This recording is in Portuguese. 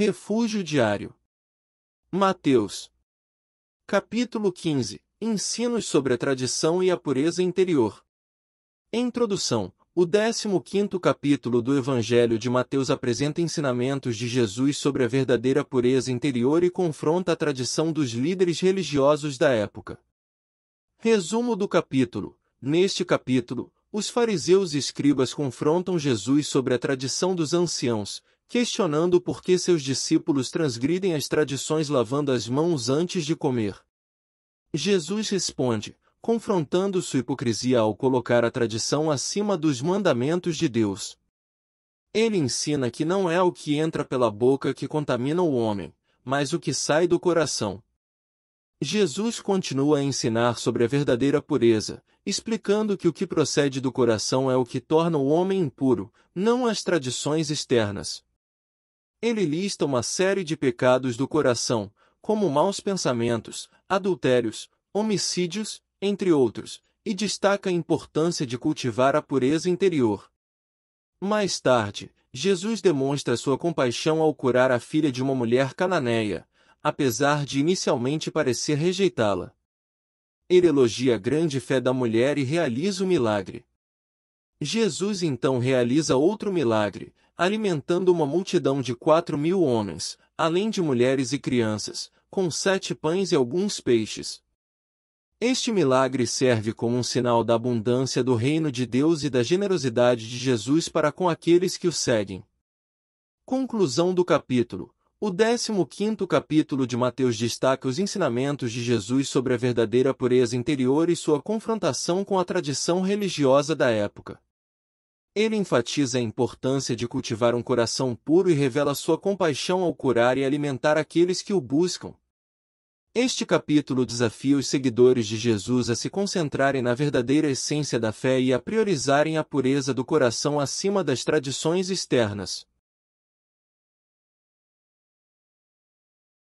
Refúgio diário. Mateus. Capítulo 15. Ensinos sobre a tradição e a pureza interior. Introdução. O 15º capítulo do Evangelho de Mateus apresenta ensinamentos de Jesus sobre a verdadeira pureza interior e confronta a tradição dos líderes religiosos da época. Resumo do capítulo. Neste capítulo, os fariseus e escribas confrontam Jesus sobre a tradição dos anciãos, questionando por que seus discípulos transgridem as tradições lavando as mãos antes de comer. Jesus responde, confrontando sua hipocrisia ao colocar a tradição acima dos mandamentos de Deus. Ele ensina que não é o que entra pela boca que contamina o homem, mas o que sai do coração. Jesus continua a ensinar sobre a verdadeira pureza, explicando que o que procede do coração é o que torna o homem impuro, não as tradições externas. Ele lista uma série de pecados do coração, como maus pensamentos, adultérios, homicídios, entre outros, e destaca a importância de cultivar a pureza interior. Mais tarde, Jesus demonstra sua compaixão ao curar a filha de uma mulher cananeia, apesar de inicialmente parecer rejeitá-la. Ele elogia a grande fé da mulher e realiza o milagre. Jesus então realiza outro milagre, alimentando uma multidão de quatro mil homens, além de mulheres e crianças, com sete pães e alguns peixes. Este milagre serve como um sinal da abundância do reino de Deus e da generosidade de Jesus para com aqueles que o seguem. Conclusão do capítulo. O 15º capítulo de Mateus destaca os ensinamentos de Jesus sobre a verdadeira pureza interior e sua confrontação com a tradição religiosa da época. Ele enfatiza a importância de cultivar um coração puro e revela sua compaixão ao curar e alimentar aqueles que o buscam. Este capítulo desafia os seguidores de Jesus a se concentrarem na verdadeira essência da fé e a priorizarem a pureza do coração acima das tradições externas.